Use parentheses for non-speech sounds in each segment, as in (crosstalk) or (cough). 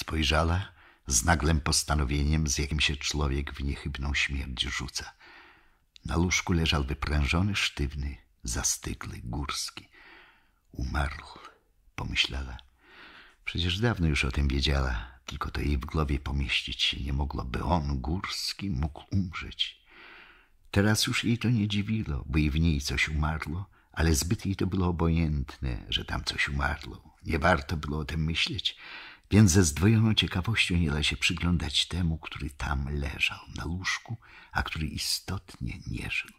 Spojrzała z nagłym postanowieniem, z jakim się człowiek w niechybną śmierć rzuca. Na łóżku leżał wyprężony, sztywny, zastygły, górski. Umarł, pomyślała. Przecież dawno już o tym wiedziała, tylko to jej w głowie pomieścić się nie mogło, by on, górski, mógł umrzeć. Teraz już jej to nie dziwiło, bo i w niej coś umarło, ale zbyt jej to było obojętne, że tam coś umarło. Nie warto było o tym myśleć więc ze zdwojoną ciekawością nie da się przyglądać temu, który tam leżał na łóżku, a który istotnie nie żył.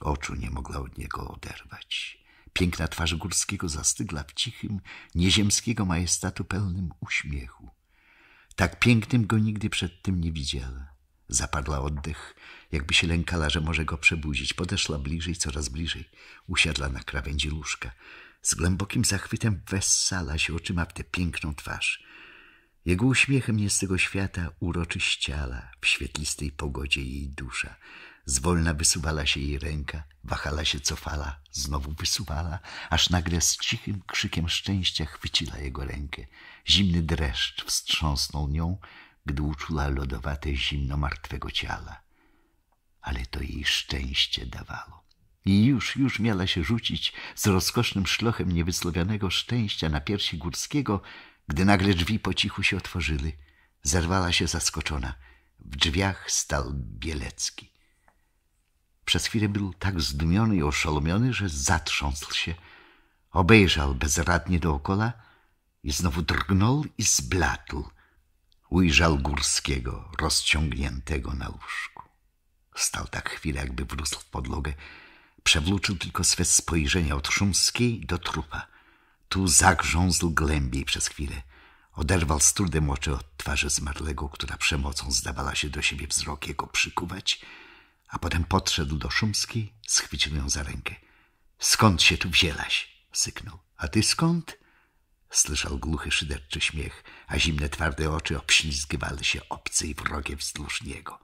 Oczu nie mogła od niego oderwać. Piękna twarz Górskiego zastygla w cichym, nieziemskiego majestatu pełnym uśmiechu. Tak pięknym go nigdy przedtem nie widziała. Zapadła oddech, jakby się lękała, że może go przebudzić. Podeszła bliżej, coraz bliżej. Usiadła na krawędzi łóżka. Z głębokim zachwytem wessala się oczyma w tę piękną twarz. Jego uśmiechem jest tego świata uroczyściala w świetlistej pogodzie jej dusza. Zwolna wysuwala się jej ręka, wahała się cofala, znowu wysuwala, aż nagle z cichym krzykiem szczęścia chwyciła jego rękę. Zimny dreszcz wstrząsnął nią, gdy uczula lodowate zimno martwego ciała. Ale to jej szczęście dawało. I już, już miała się rzucić z rozkosznym szlochem niewysłowionego szczęścia na piersi górskiego, gdy nagle drzwi po cichu się otworzyły, zerwała się zaskoczona. W drzwiach stał Bielecki. Przez chwilę był tak zdumiony i oszołomiony, że zatrząsł się. Obejrzał bezradnie dookola i znowu drgnął i zbladł. Ujrzał Górskiego, rozciągniętego na łóżku. Stał tak chwilę, jakby wrósł w podlogę. Przewlóczył tylko swe spojrzenia od Szumskiej do trupa – tu zagrzązł głębiej przez chwilę. Oderwał z trudem oczy od twarzy zmarłego, która przemocą zdawała się do siebie wzrok jego przykuwać, a potem podszedł do Szumskiej, schwycił ją za rękę. — Skąd się tu wzięłaś? — syknął. — A ty skąd? Słyszał głuchy, szyderczy śmiech, a zimne, twarde oczy obślizgywały się obcy i wrogie wzdłuż niego.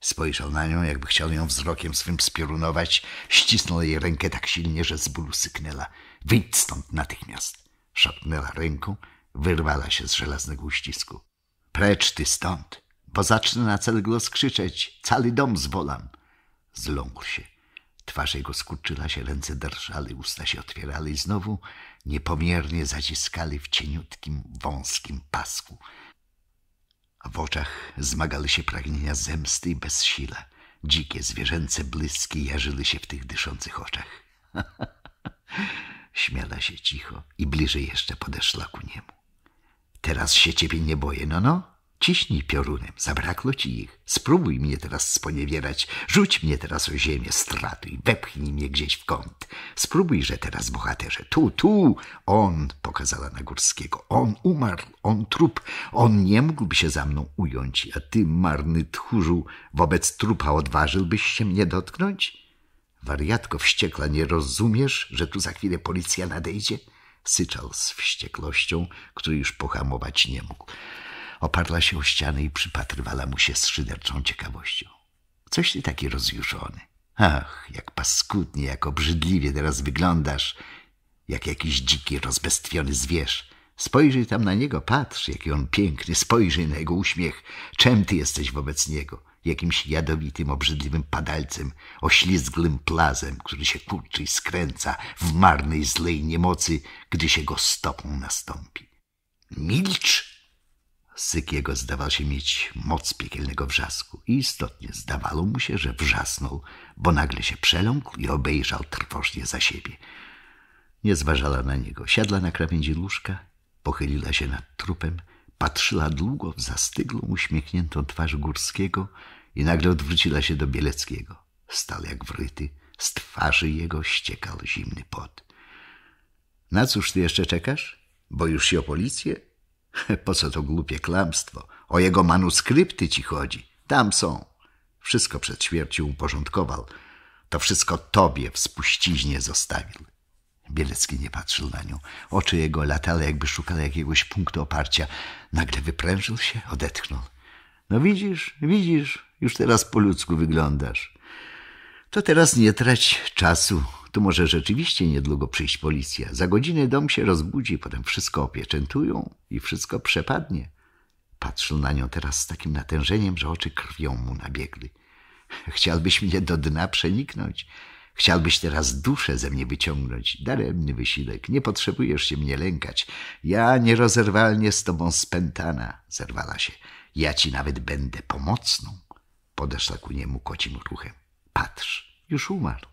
Spojrzał na nią, jakby chciał ją wzrokiem swym spiorunować. Ścisnął jej rękę tak silnie, że z bólu syknęła. Wyjdź stąd natychmiast! Szarpnęła ręką, wyrwała się z żelaznego uścisku. Precz ty stąd, bo zacznę na cel głos krzyczeć. Cały dom zwolam. Zląkł się. Twarz jego skurczyła się, ręce drżały, usta się otwierały i znowu niepomiernie zaciskali w cieniutkim, wąskim pasku – w oczach zmagały się pragnienia zemsty i bezsila. Dzikie, zwierzęce błyski jarzyły się w tych dyszących oczach. (laughs) Śmiała się cicho i bliżej jeszcze podeszła ku niemu. Teraz się ciebie nie boję, no no. Ciśnij piorunem, zabrakło ci ich. Spróbuj mnie teraz sponiewierać, rzuć mnie teraz o ziemię, stratuj, wepchnij mnie gdzieś w kąt. Spróbujże teraz, bohaterze, tu, tu, on, pokazała na Górskiego, on umarł, on trup, on nie mógłby się za mną ująć, a ty, marny tchórzu, wobec trupa odważyłbyś się mnie dotknąć? Wariatko wściekła, nie rozumiesz, że tu za chwilę policja nadejdzie? Syczał z wściekłością, który już pohamować nie mógł. Oparła się o ścianę i przypatrywała mu się z szyderczą ciekawością. Coś ty taki rozjuszony. Ach, jak paskudnie, jak obrzydliwie teraz wyglądasz, jak jakiś dziki, rozbestwiony zwierz. Spojrzyj tam na niego, patrz, jaki on piękny, spojrzyj na jego uśmiech. Czem ty jesteś wobec niego? Jakimś jadowitym, obrzydliwym padalcem, oślizgłym plazem, który się kurczy i skręca w marnej, zlej niemocy, gdy się go stopą nastąpi. Milcz! jego zdawał się mieć moc piekielnego wrzasku i istotnie zdawało mu się, że wrzasnął, bo nagle się przeląkł i obejrzał trwożnie za siebie. Nie zważała na niego. Siadła na krawędzi łóżka, pochyliła się nad trupem, patrzyła długo w zastyglą, uśmiechniętą twarz Górskiego i nagle odwróciła się do Bieleckiego. Stał jak wryty, z twarzy jego ściekał zimny pot. — Na cóż ty jeszcze czekasz? Boisz się o policję? (laughs) Po co to głupie klamstwo? O jego manuskrypty ci chodzi. Tam są. Wszystko przed śmiercią uporządkował. To wszystko tobie w spuściźnie zostawił. Bielecki nie patrzył na nią. Oczy jego latały, jakby szukały jakiegoś punktu oparcia. Nagle wyprężył się, odetchnął. No widzisz, widzisz, już teraz po ludzku wyglądasz. To teraz nie trać czasu, może rzeczywiście niedługo przyjść policja. Za godzinę dom się rozbudzi, potem wszystko opieczętują i wszystko przepadnie. Patrzył na nią teraz z takim natężeniem, że oczy krwią mu nabiegły. (laughs) Chciałbyś mnie do dna przeniknąć. Chciałbyś teraz duszę ze mnie wyciągnąć. Daremny wysiłek. Nie potrzebujesz się mnie lękać. Ja nierozerwalnie z tobą spętana. Zerwała się. Ja ci nawet będę pomocną. Podeszła ku niemu kocim ruchem. Patrz, już umarł.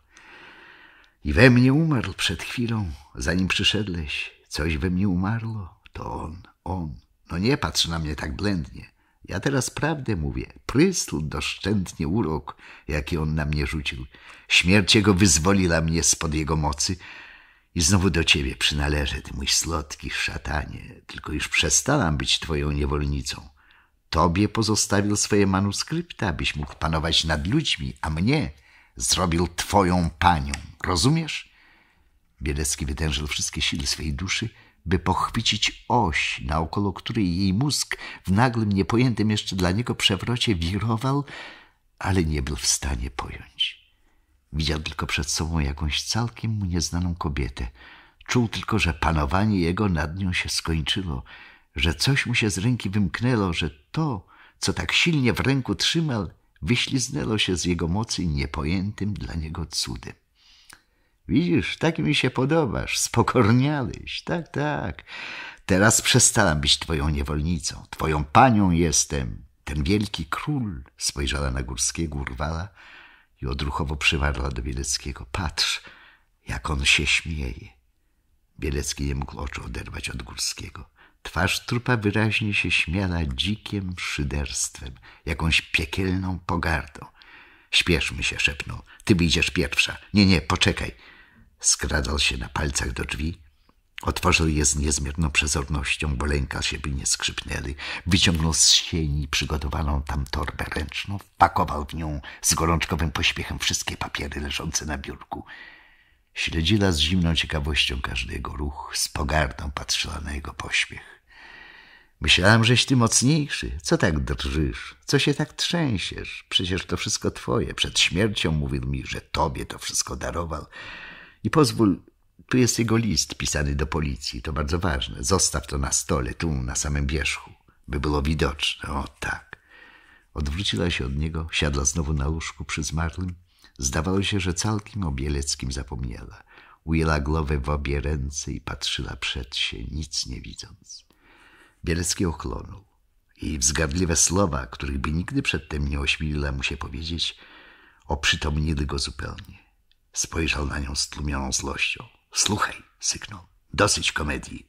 I we mnie umarł przed chwilą, zanim przyszedłeś. Coś we mnie umarło. To on, on. No nie patrz na mnie tak blędnie. Ja teraz prawdę mówię. Prysł doszczętnie urok, jaki on na mnie rzucił. Śmierć jego wyzwoliła mnie spod jego mocy. I znowu do ciebie przynależę, ty mój słodki szatanie. Tylko już przestałam być twoją niewolnicą. Tobie pozostawił swoje manuskrypta, abyś mógł panować nad ludźmi, a mnie zrobił twoją panią. Rozumiesz? Bielecki wytężył wszystkie siły swej duszy, by pochwycić oś, naokoło której jej mózg w nagłym, niepojętym jeszcze dla niego przewrocie wirował, ale nie był w stanie pojąć. Widział tylko przed sobą jakąś całkiem mu nieznaną kobietę. Czuł tylko, że panowanie jego nad nią się skończyło, że coś mu się z ręki wymknęło, że to, co tak silnie w ręku trzymał, wyśliznęło się z jego mocy niepojętym dla niego cudem. Widzisz, tak mi się podobasz, spokorniałeś, tak, tak. Teraz przestałam być twoją niewolnicą, twoją panią jestem. Ten wielki król spojrzała na górskiego urwala i odruchowo przywarła do Bieleckiego. Patrz, jak on się śmieje. Bielecki nie mógł oczu oderwać od górskiego. Twarz trupa wyraźnie się śmiała dzikiem szyderstwem, jakąś piekielną pogardą. Śpieszmy się, szepnął. Ty wyjdziesz pierwsza. Nie, nie, poczekaj. Skradał się na palcach do drzwi. Otworzył je z niezmierną przezornością, bo lęka się by nie skrzypnęły. Wyciągnął z sieni przygotowaną tam torbę ręczną, wpakował w nią z gorączkowym pośpiechem wszystkie papiery leżące na biurku. Śledziła z zimną ciekawością każdy jego ruch, z pogardą patrzyła na jego pośpiech. Myślałam, żeś ty mocniejszy. Co tak drżysz? Co się tak trzęsiesz? Przecież to wszystko twoje. Przed śmiercią mówił mi, że tobie to wszystko darował. I pozwól, tu jest jego list pisany do policji. To bardzo ważne. Zostaw to na stole, tu, na samym wierzchu, by było widoczne. O tak. Odwróciła się od niego, siadła znowu na łóżku przy zmarłym Zdawało się, że całkiem o Bieleckim zapomniała. Ujęła głowę w obie ręce i patrzyła przed się, nic nie widząc. Bielecki ochlonął. I wzgardliwe słowa, których by nigdy przedtem nie ośmieliła mu się powiedzieć, oprzytomniły go zupełnie. Spojrzał na nią z tłumioną złością. Słuchaj, syknął, dosyć komedii.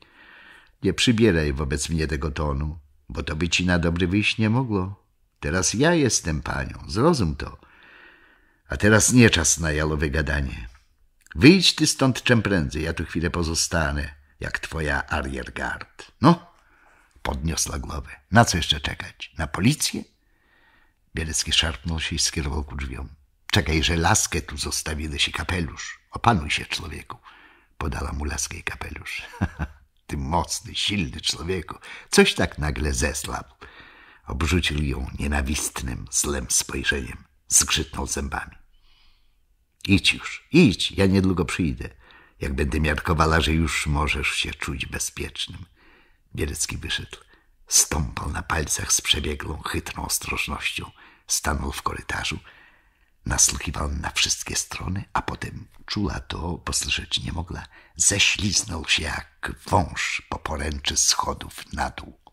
Nie przybieraj wobec mnie tego tonu, bo to by ci na dobry wyjść nie mogło. Teraz ja jestem panią, zrozum to. A teraz nie czas na jalowe gadanie. Wyjdź ty stąd czym prędzej, ja tu chwilę pozostanę, jak twoja ariergard. No, podniosła głowę. Na co jeszcze czekać? Na policję? Bielecki szarpnął się i skierował ku drzwiom. Czekaj, że laskę tu zostawiłeś się kapelusz. Opanuj się, człowieku. Podała mu laskę i kapelusz. (laughs) Ty mocny, silny człowieku. Coś tak nagle zesłał. Obrzucił ją nienawistnym, zlem spojrzeniem. Zgrzytnął zębami. Idź już, idź, ja niedługo przyjdę. Jak będę miarkowała, że już możesz się czuć bezpiecznym. Bielecki wyszedł. Stąpał na palcach z przebiegłą, chytrą ostrożnością. Stanął w korytarzu. Nasłuchiwał na wszystkie strony, a potem czuła to, słyszeć nie mogła. Ześliznął się jak wąż po poręczy schodów na dół.